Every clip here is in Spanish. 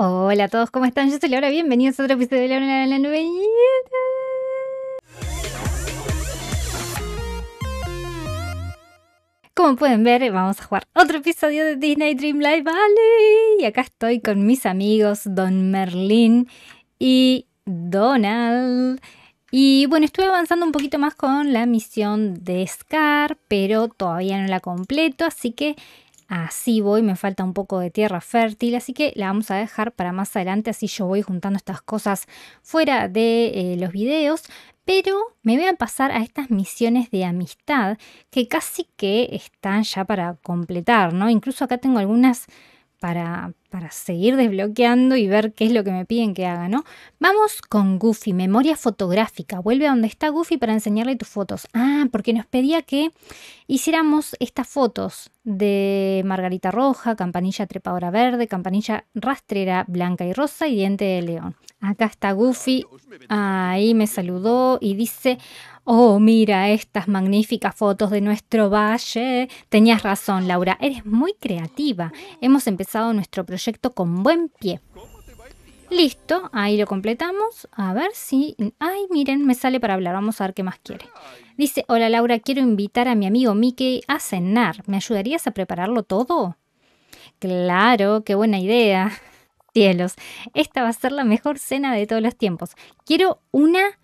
Hola a todos, ¿cómo están? Yo soy Laura, bienvenidos a otro episodio de Laura en la nube. Como pueden ver, vamos a jugar otro episodio de Disney Dream Live Valley. Y acá estoy con mis amigos Don Merlin y Donald. Y bueno, estuve avanzando un poquito más con la misión de Scar, pero todavía no la completo, así que Así voy, me falta un poco de tierra fértil, así que la vamos a dejar para más adelante, así yo voy juntando estas cosas fuera de eh, los videos. Pero me voy a pasar a estas misiones de amistad que casi que están ya para completar, ¿no? Incluso acá tengo algunas para, para seguir desbloqueando y ver qué es lo que me piden que haga, ¿no? Vamos con Goofy, memoria fotográfica. Vuelve a donde está Goofy para enseñarle tus fotos. Ah, porque nos pedía que hiciéramos estas fotos de Margarita Roja, Campanilla Trepadora Verde, Campanilla Rastrera Blanca y Rosa y Diente de León. Acá está Goofy. Ahí me saludó y dice... Oh, mira estas magníficas fotos de nuestro valle. Tenías razón, Laura. Eres muy creativa. Hemos empezado nuestro proyecto con buen pie. Listo, ahí lo completamos. A ver si... Ay, miren, me sale para hablar. Vamos a ver qué más quiere. Dice, hola Laura, quiero invitar a mi amigo Mickey a cenar. ¿Me ayudarías a prepararlo todo? Claro, qué buena idea. Cielos, esta va a ser la mejor cena de todos los tiempos. Quiero una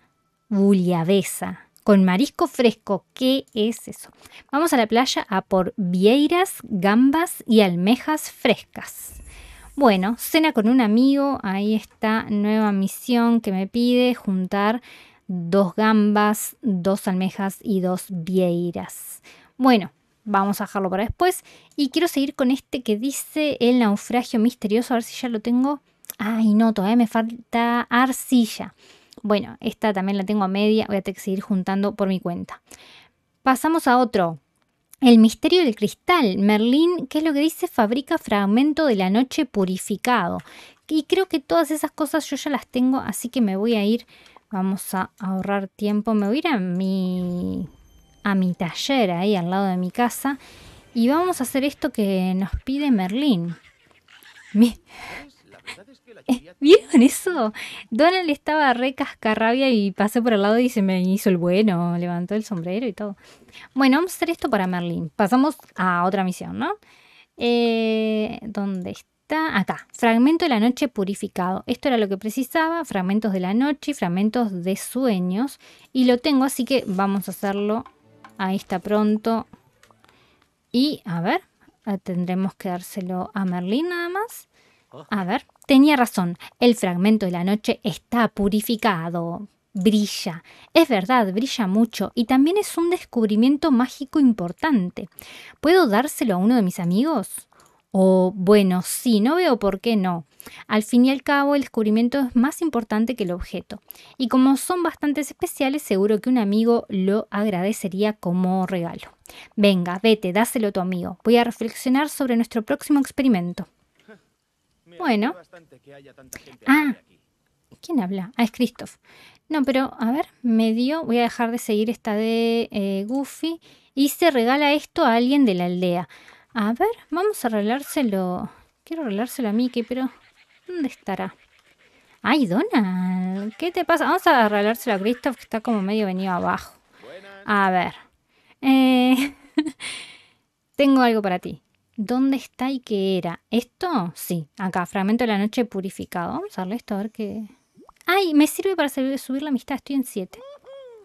buliabesa con marisco fresco. ¿Qué es eso? Vamos a la playa a por vieiras, gambas y almejas frescas. Bueno, cena con un amigo, ahí está nueva misión que me pide juntar dos gambas, dos almejas y dos vieiras. Bueno, vamos a dejarlo para después. Y quiero seguir con este que dice el naufragio misterioso, a ver si ya lo tengo. Ay, no, todavía me falta arcilla. Bueno, esta también la tengo a media, voy a tener que seguir juntando por mi cuenta. Pasamos a otro el misterio del cristal. Merlín, ¿qué es lo que dice? Fabrica fragmento de la noche purificado. Y creo que todas esas cosas yo ya las tengo, así que me voy a ir. Vamos a ahorrar tiempo. Me voy a ir a mi, a mi taller ahí al lado de mi casa. Y vamos a hacer esto que nos pide Merlín. Mi, ¿Vieron eso? Donald estaba re cascarrabia y pasé por el lado y se me hizo el bueno, levantó el sombrero y todo. Bueno, vamos a hacer esto para Merlin. Pasamos a otra misión, ¿no? Eh, ¿Dónde está? Acá, fragmento de la noche purificado. Esto era lo que precisaba, fragmentos de la noche y fragmentos de sueños. Y lo tengo, así que vamos a hacerlo. Ahí está pronto. Y a ver, tendremos que dárselo a Merlin nada más. A ver. Tenía razón, el fragmento de la noche está purificado, brilla. Es verdad, brilla mucho y también es un descubrimiento mágico importante. ¿Puedo dárselo a uno de mis amigos? O oh, bueno, sí, no veo por qué no. Al fin y al cabo, el descubrimiento es más importante que el objeto. Y como son bastante especiales, seguro que un amigo lo agradecería como regalo. Venga, vete, dáselo a tu amigo. Voy a reflexionar sobre nuestro próximo experimento. Bueno. Ah, ¿quién habla? Ah, es Christoph. No, pero a ver, medio, voy a dejar de seguir esta de eh, Goofy y se regala esto a alguien de la aldea. A ver, vamos a arreglárselo. Quiero arreglárselo a Mickey, pero ¿dónde estará? Ay, Donald, ¿qué te pasa? Vamos a arreglárselo a Christoph que está como medio venido abajo. A ver. Eh, tengo algo para ti dónde está y qué era. ¿Esto? Sí, acá, fragmento de la noche purificado. Vamos a darle esto a ver qué... ¡Ay! Me sirve para subir la amistad, estoy en 7.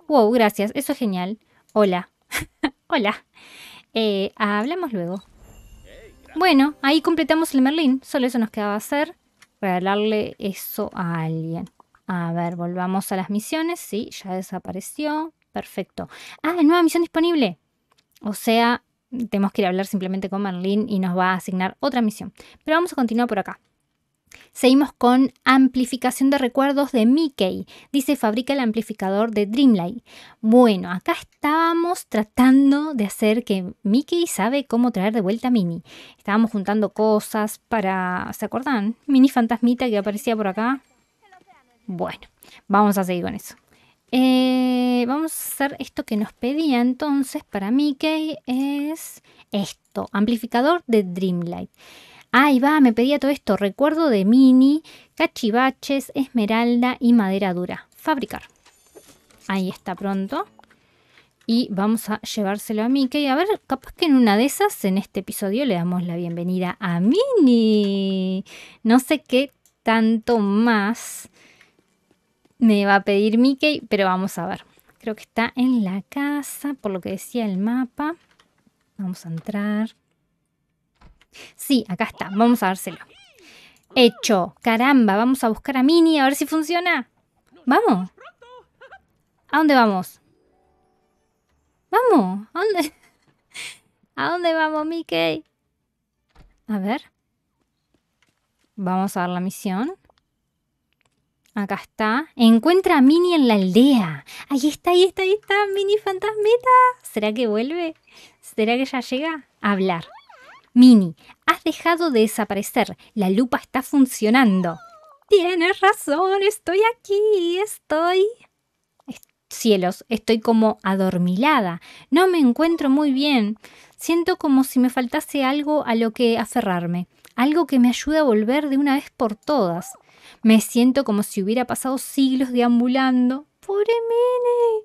Wow, gracias, eso es genial. Hola. Hola. Eh, hablamos luego. Bueno, ahí completamos el Merlín. Solo eso nos quedaba hacer. Regalarle eso a alguien. A ver, volvamos a las misiones. Sí, ya desapareció. Perfecto. Ah, nueva misión disponible. O sea, tenemos que ir a hablar simplemente con Marlene y nos va a asignar otra misión. Pero vamos a continuar por acá. Seguimos con amplificación de recuerdos de Mickey. Dice, fabrica el amplificador de Dreamlight. Bueno, acá estábamos tratando de hacer que Mickey sabe cómo traer de vuelta a Minnie. Estábamos juntando cosas para... ¿Se acuerdan? Mini fantasmita que aparecía por acá. Bueno, vamos a seguir con eso. Eh, vamos a hacer esto que nos pedía entonces para Mickey es esto, amplificador de Dreamlight. Ahí va, me pedía todo esto. Recuerdo de mini, cachivaches, esmeralda y madera dura. Fabricar. Ahí está pronto. Y vamos a llevárselo a Mickey. A ver, capaz que en una de esas, en este episodio, le damos la bienvenida a Mini. No sé qué tanto más me va a pedir Mickey, pero vamos a ver. Creo que está en la casa, por lo que decía el mapa. Vamos a entrar. Sí, acá está. Vamos a dárselo. Hecho. Caramba, vamos a buscar a Mini a ver si funciona. Vamos. ¿A dónde vamos? Vamos. ¿A dónde? ¿A dónde vamos, Mickey? A ver. Vamos a dar la misión. Acá está. Encuentra a Minnie en la aldea. Ahí está, ahí está, ahí está. Mini fantasmita. ¿Será que vuelve? ¿Será que ya llega? hablar. Mini, has dejado de desaparecer. La lupa está funcionando. Tienes razón, estoy aquí, estoy. Cielos, estoy como adormilada. No me encuentro muy bien. Siento como si me faltase algo a lo que aferrarme, algo que me ayude a volver de una vez por todas. Me siento como si hubiera pasado siglos deambulando. ¡Pobre Mini.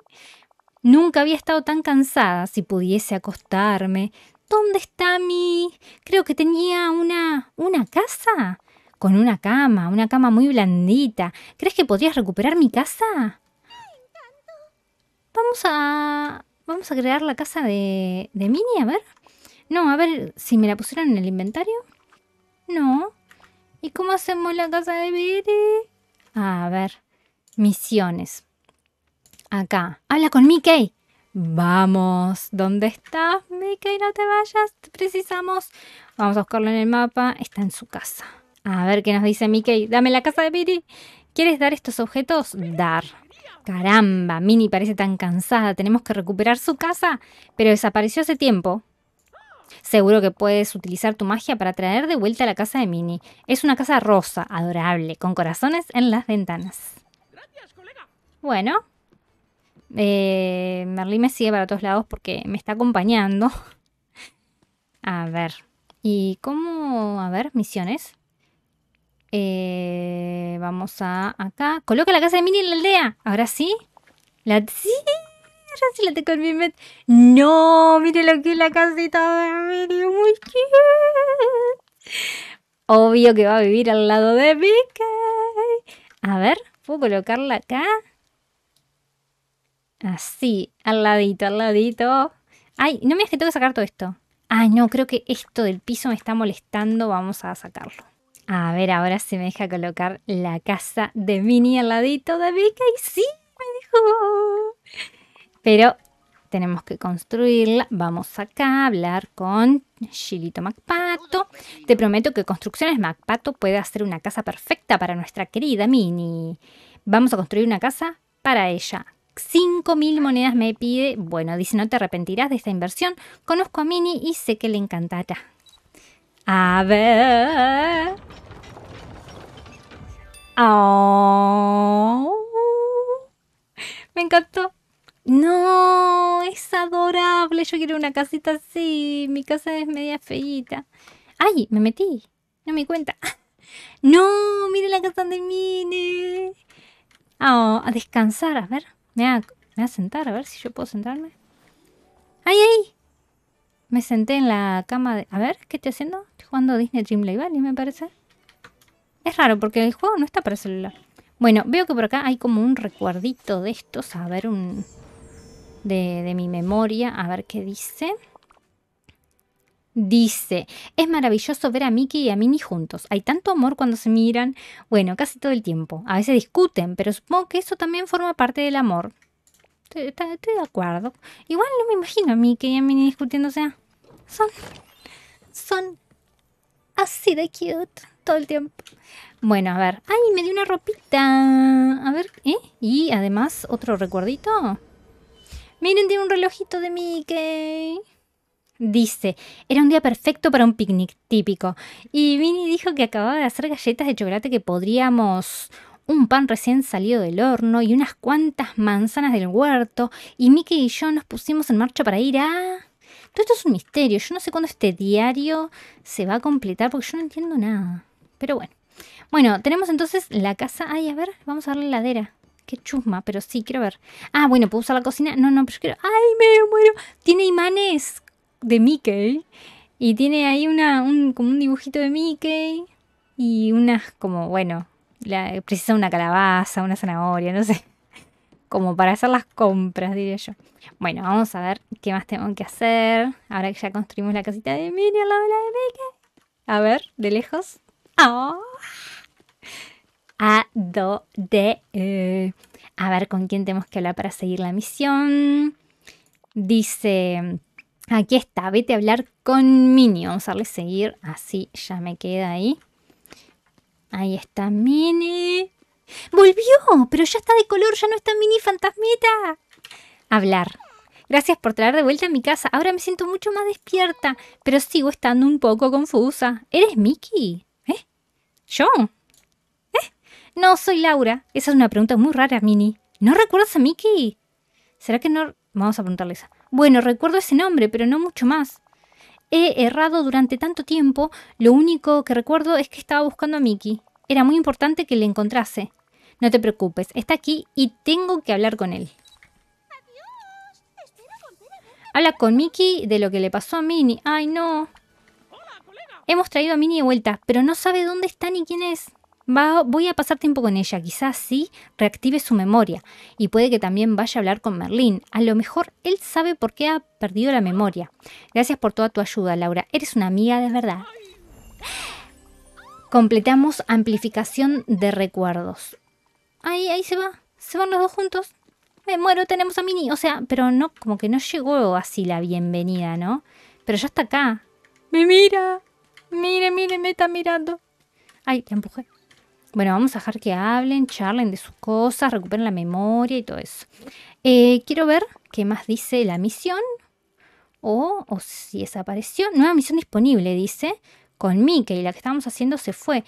Nunca había estado tan cansada si pudiese acostarme. ¿Dónde está mi? Creo que tenía una. una casa. Con una cama, una cama muy blandita. ¿Crees que podrías recuperar mi casa? Vamos a. Vamos a crear la casa de. de Mini, a ver. No, a ver si me la pusieron en el inventario. No, ¿Y cómo hacemos la casa de Piri? Ah, a ver, misiones. Acá. Habla con Mickey. Vamos, ¿dónde estás, Mickey? No te vayas, precisamos. Vamos a buscarlo en el mapa. Está en su casa. A ver qué nos dice Mickey. Dame la casa de Piri. ¿Quieres dar estos objetos? Dar. Caramba, Mini parece tan cansada. Tenemos que recuperar su casa. Pero desapareció hace tiempo. Seguro que puedes utilizar tu magia para traer de vuelta a la casa de Minnie. Es una casa rosa, adorable, con corazones en las ventanas. Gracias, colega. Bueno. Eh, me sigue para todos lados porque me está acompañando. A ver. ¿Y cómo? A ver, misiones. Eh, vamos a acá. Coloca la casa de Minnie en la aldea. Ahora sí. La sí, mi No, mire lo que es la casita de mini muy Obvio que va a vivir al lado de Mickey. A ver, ¿puedo colocarla acá? Así, al ladito, al ladito. Ay, no me digas que tengo que sacar todo esto. Ay, ah, no, creo que esto del piso me está molestando. Vamos a sacarlo. A ver, ahora se me deja colocar la casa de mini al ladito de Mickey. ¡Sí! Me dijo. Pero tenemos que construirla. Vamos acá a hablar con Chilito Macpato. Te prometo que Construcciones Macpato puede hacer una casa perfecta para nuestra querida Mini. Vamos a construir una casa para ella. mil monedas me pide. Bueno, dice, no te arrepentirás de esta inversión. Conozco a Mini y sé que le encantará. A ver. Oh. es adorable. Yo quiero una casita así. Mi casa es media feita Ay, me metí. No me cuenta. Ah, no, mire la casa de Mine. Ah, a descansar, a ver. Me voy a, sentar, a ver si yo puedo sentarme. ¡Ay, ay! Me senté en la cama de... A ver, ¿qué estoy haciendo? Estoy jugando Disney Dreamlight Valley, me parece. Es raro, porque el juego no está para celular. Bueno, veo que por acá hay como un recuerdito de estos. A ver, un, de, mi memoria. A ver qué dice. Dice, es maravilloso ver a Mickey y a Minnie juntos. Hay tanto amor cuando se miran. Bueno, casi todo el tiempo. A veces discuten, pero supongo que eso también forma parte del amor. Estoy, de acuerdo. Igual no me imagino a Mickey y a Minnie discutiéndose. Ah, son, son así de cute todo el tiempo. Bueno, a ver. ¡Ay, me dio una ropita! A ver, ¿eh? Y además, otro recuerdito. Miren, tiene un relojito de Mickey. Dice, era un día perfecto para un picnic típico. Y Minnie dijo que acababa de hacer galletas de chocolate que podríamos un pan recién salido del horno y unas cuantas manzanas del huerto, y Mickey y yo nos pusimos en marcha para ir a... Todo esto es un misterio, yo no sé cuándo este diario se va a completar porque yo no entiendo nada. Pero bueno. Bueno, tenemos entonces la casa... Ay, a ver, vamos a darle la heladera. Qué chusma, pero sí, quiero ver. Ah, bueno, ¿puedo usar la cocina? No, no, pero yo quiero... ¡Ay, me muero! Tiene imanes de Mickey. Y tiene ahí una, como un dibujito de Mickey. Y unas como, bueno, la, precisa una calabaza, una zanahoria, no sé. Como para hacer las compras, diría yo. Bueno, vamos a ver qué más tengo que hacer. Ahora que ya construimos la casita de Minnie a la de Mickey. A ver, de lejos. Ah a do e. a ver con quién tenemos que hablar para seguir la misión. Dice, aquí está, vete a hablar con Mini. Vamos a darle seguir, así ya me queda ahí. Ahí está Mini. Volvió, pero ya está de color, ya no está Mini Fantasmita. Hablar. Gracias por traer de vuelta a mi casa. Ahora me siento mucho más despierta, pero sigo estando un poco confusa. ¿Eres Mickey? ¿Eh? ¿Yo? No, soy Laura. Esa es una pregunta muy rara, Mini. ¿No recuerdas a Mickey? ¿Será que no...? Vamos a preguntarle esa. Bueno, recuerdo ese nombre, pero no mucho más. He errado durante tanto tiempo, lo único que recuerdo es que estaba buscando a Mickey. Era muy importante que le encontrase. No te preocupes, está aquí y tengo que hablar con él. Habla con Mickey de lo que le pasó a Mini. Ay, no. Hemos traído a Mini de vuelta, pero no sabe dónde está ni quién es voy a pasar tiempo con ella, quizás sí reactive su memoria y puede que también vaya a hablar con Merlín. A lo mejor él sabe por qué ha perdido la memoria. Gracias por toda tu ayuda, Laura. Eres una amiga de verdad. Completamos amplificación de recuerdos. Ahí, ahí se va. Se van los dos juntos. Me muero, tenemos a Mini. O sea, pero no, como que no llegó así la bienvenida, ¿no? Pero ya está acá. Me mira. Mire, mire, me está mirando. Ay, te empujé. Bueno, vamos a dejar que hablen, charlen de sus cosas, recuperen la memoria y todo eso. Eh, quiero ver qué más dice la misión o, si desapareció. Nueva misión disponible, dice, con Mickey. La que estábamos haciendo se fue.